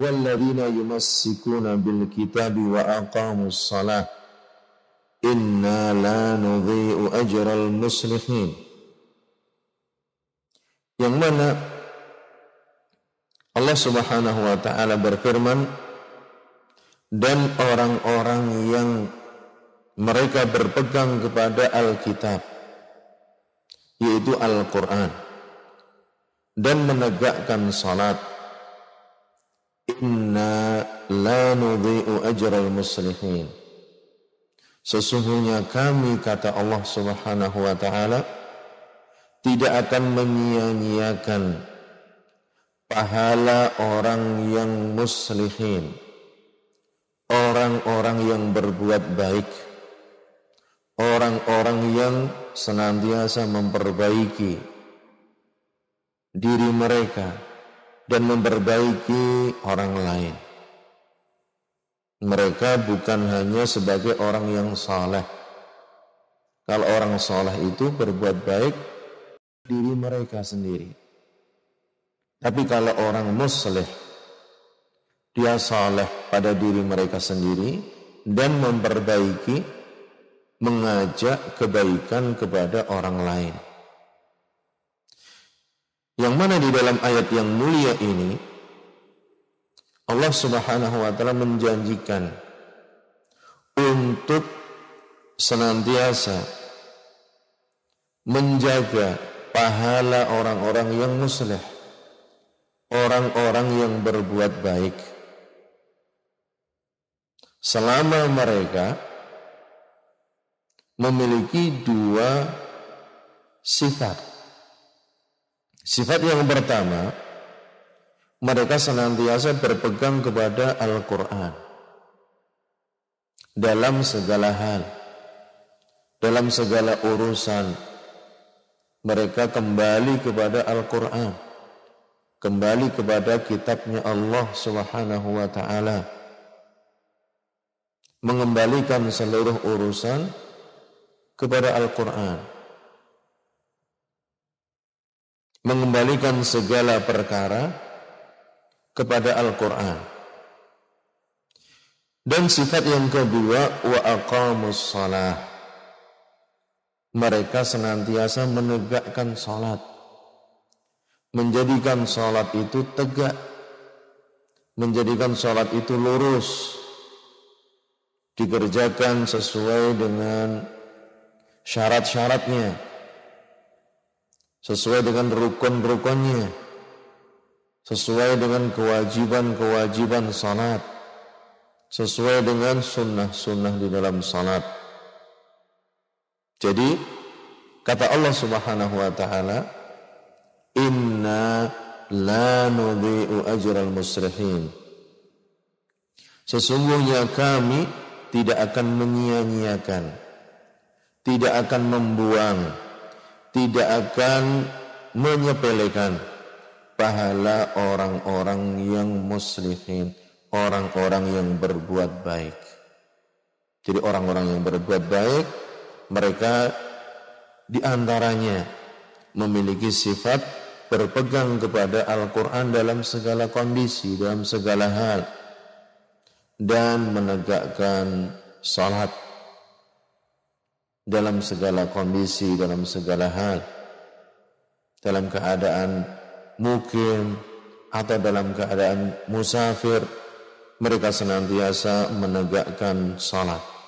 والذين يمسكون بالكتاب وأقاموا الصلاة إنا لا نضيء أجر المصلحين yang mana Allah Subhanahu wa taala berfirman dan orang-orang yang mereka berpegang kepada Alkitab yaitu Al-Qur'an dan menegakkan salat la nudhi'u أجر muslihin. Sesungguhnya kami kata Allah Subhanahu wa taala tidak akan menyia-nyiakan pahala orang yang muslihin. Orang-orang yang berbuat baik. Orang-orang yang senantiasa memperbaiki diri mereka dan memperbaiki orang lain. Mereka bukan hanya sebagai orang yang saleh. Kalau orang saleh itu berbuat baik diri mereka sendiri. Tapi kalau orang musleh dia saleh pada diri mereka sendiri dan memperbaiki mengajak kebaikan kepada orang lain. Yang mana di dalam ayat yang mulia ini Allah Subhanahu wa taala menjanjikan untuk senantiasa menjaga pahala orang-orang yang muslih, orang-orang yang berbuat baik. Selama mereka memiliki dua sifat. Sifat yang pertama, mereka senantiasa berpegang kepada Al-Quran dalam segala hal, dalam segala urusan. Mereka kembali kepada Al-Quran, kembali kepada kitabnya Allah Subhanahu wa Ta'ala, mengembalikan seluruh urusan kepada Al-Quran, mengembalikan segala perkara kepada Al-Quran. Dan sifat yang kedua, wa aqamus salah. Mereka senantiasa menegakkan salat. Menjadikan salat itu tegak. Menjadikan salat itu lurus. Dikerjakan sesuai dengan syarat-syaratnya. Sesuai dengan rukun-rukunnya sesuai dengan kewajiban-kewajiban salat, sesuai dengan sunnah-sunnah di dalam salat. Jadi, kata Allah Subhanahu wa taala, "Inna la nudhi'u ajral musrihin." Sesungguhnya kami tidak akan menyia-nyiakan, tidak akan membuang, tidak akan menyepelekan pahala orang-orang yang muslimin, orang-orang yang berbuat baik. Jadi orang-orang yang berbuat baik, mereka diantaranya memiliki sifat berpegang kepada Al-Quran dalam segala kondisi, dalam segala hal, dan menegakkan salat dalam segala kondisi, dalam segala hal, dalam keadaan mukim, atau dalam keadaan musafir, mereka senantiasa menegakkan salat.